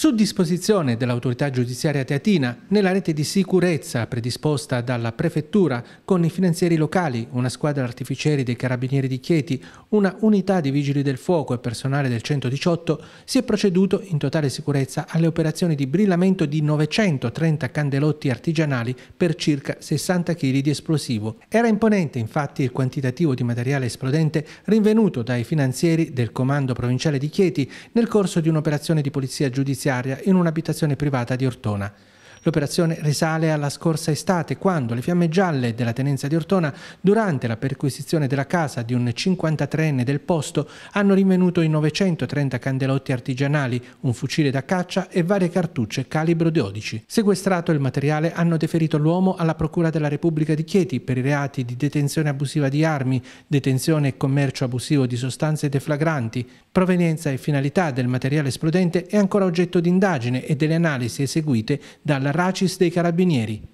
Su disposizione dell'autorità giudiziaria teatina, nella rete di sicurezza predisposta dalla prefettura con i finanzieri locali, una squadra artificieri dei carabinieri di Chieti, una unità di vigili del fuoco e personale del 118, si è proceduto in totale sicurezza alle operazioni di brillamento di 930 candelotti artigianali per circa 60 kg di esplosivo. Era imponente infatti il quantitativo di materiale esplodente rinvenuto dai finanzieri del comando provinciale di Chieti nel corso di un'operazione di polizia giudiziaria giudiziaria in un'abitazione privata di Ortona. L'operazione risale alla scorsa estate, quando le fiamme gialle della tenenza di Ortona, durante la perquisizione della casa di un 53enne del posto, hanno rinvenuto i 930 candelotti artigianali, un fucile da caccia e varie cartucce calibro 12. Sequestrato il materiale hanno deferito l'uomo alla Procura della Repubblica di Chieti per i reati di detenzione abusiva di armi, detenzione e commercio abusivo di sostanze deflagranti, provenienza e finalità del materiale esplodente è ancora oggetto di indagine e delle analisi eseguite dalla Racis dei Carabinieri.